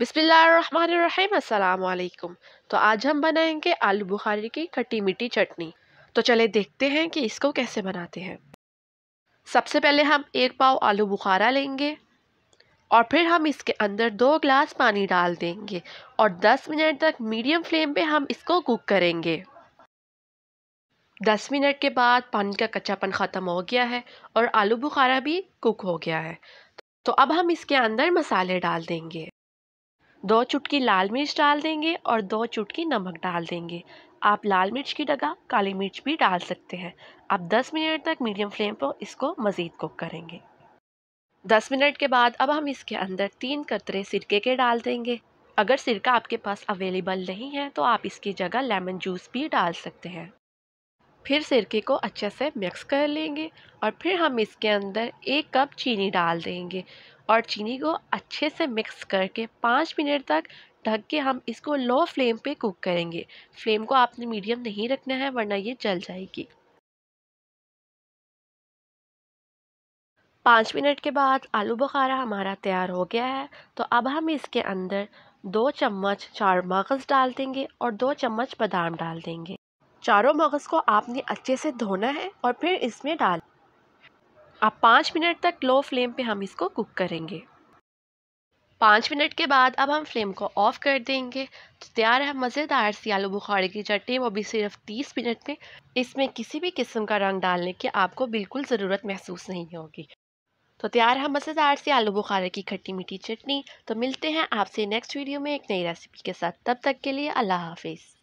बिसमीम अलकुम तो आज हम बनाएंगे आलू बुखारी की खट्टी मीठी चटनी तो चले देखते हैं कि इसको कैसे बनाते हैं सबसे पहले हम एक पाव आलू बुखारा लेंगे और फिर हम इसके अंदर दो ग्लास पानी डाल देंगे और 10 मिनट तक मीडियम फ्लेम पे हम इसको कुक करेंगे 10 मिनट के बाद पानी का कच्चापन ख़त्म हो गया है और आलू बुखारा भी कुक हो गया है तो अब हम इसके अंदर मसाले डाल देंगे दो चुटकी लाल मिर्च डाल देंगे और दो चुटकी नमक डाल देंगे आप लाल मिर्च की जगह काली मिर्च भी डाल सकते हैं आप 10 मिनट तक मीडियम फ्लेम पर इसको मज़ीद कुक करेंगे 10 मिनट के बाद अब हम इसके अंदर तीन कतरे सिरके के डाल देंगे अगर सिरका आपके पास अवेलेबल नहीं है तो आप इसकी जगह लेमन जूस भी डाल सकते हैं फिर सिरके को अच्छे से मिक्स कर लेंगे और फिर हम इसके अंदर एक कप चीनी डाल देंगे और चीनी को अच्छे से मिक्स करके पाँच मिनट तक ढक के हम इसको लो फ्लेम पे कुक करेंगे फ्लेम को आपने मीडियम नहीं रखना है वरना ये जल जाएगी पाँच मिनट के बाद आलू बुखारा हमारा तैयार हो गया है तो अब हम इसके अंदर दो चम्मच चार मगज़ डाल देंगे और दो चम्मच बादाम डाल देंगे चारों मगज़ को आपने अच्छे से धोना है और फिर इसमें डाल अब पाँच मिनट तक लो फ्लेम पे हम इसको कुक करेंगे पाँच मिनट के बाद अब हम फ्लेम को ऑफ़ कर देंगे तो तैयार है मज़ेदार सी आलू बुखारे की चटनी वो भी सिर्फ तीस मिनट में इसमें किसी भी किस्म का रंग डालने की आपको बिल्कुल ज़रूरत महसूस नहीं होगी तो तैयार है मज़ेदार सी आलू बुखारे की खट्टी मीठी चटनी तो मिलते हैं आपसे नेक्स्ट वीडियो में एक नई रेसिपी के साथ तब तक के लिए अल्लाह हाफिज़